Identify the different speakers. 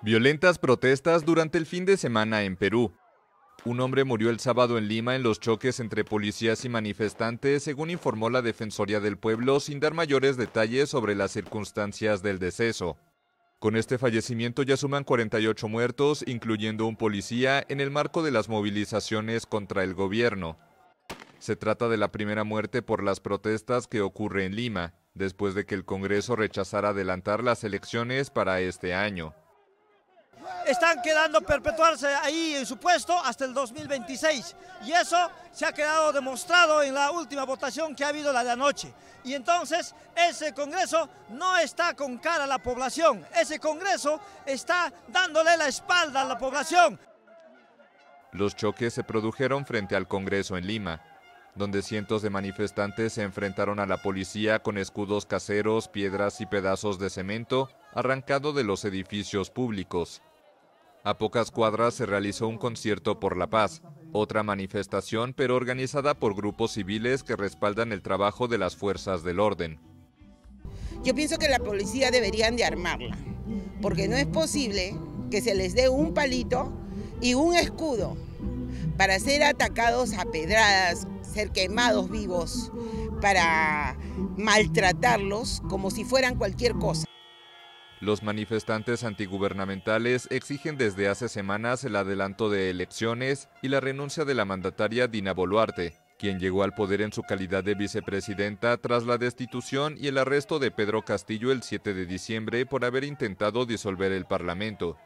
Speaker 1: Violentas protestas durante el fin de semana en Perú. Un hombre murió el sábado en Lima en los choques entre policías y manifestantes, según informó la Defensoría del Pueblo, sin dar mayores detalles sobre las circunstancias del deceso. Con este fallecimiento ya suman 48 muertos, incluyendo un policía, en el marco de las movilizaciones contra el gobierno. Se trata de la primera muerte por las protestas que ocurre en Lima, después de que el Congreso rechazara adelantar las elecciones para este año
Speaker 2: están quedando perpetuarse ahí en su puesto hasta el 2026. Y eso se ha quedado demostrado en la última votación que ha habido la de anoche. Y entonces ese Congreso no está con cara a la población, ese Congreso está dándole la espalda a la población.
Speaker 1: Los choques se produjeron frente al Congreso en Lima, donde cientos de manifestantes se enfrentaron a la policía con escudos caseros, piedras y pedazos de cemento arrancado de los edificios públicos. A pocas cuadras se realizó un concierto por la paz, otra manifestación pero organizada por grupos civiles que respaldan el trabajo de las fuerzas del orden.
Speaker 3: Yo pienso que la policía deberían de armarla, porque no es posible que se les dé un palito y un escudo para ser atacados a pedradas, ser quemados vivos, para maltratarlos como si fueran cualquier cosa.
Speaker 1: Los manifestantes antigubernamentales exigen desde hace semanas el adelanto de elecciones y la renuncia de la mandataria Dina Boluarte, quien llegó al poder en su calidad de vicepresidenta tras la destitución y el arresto de Pedro Castillo el 7 de diciembre por haber intentado disolver el Parlamento.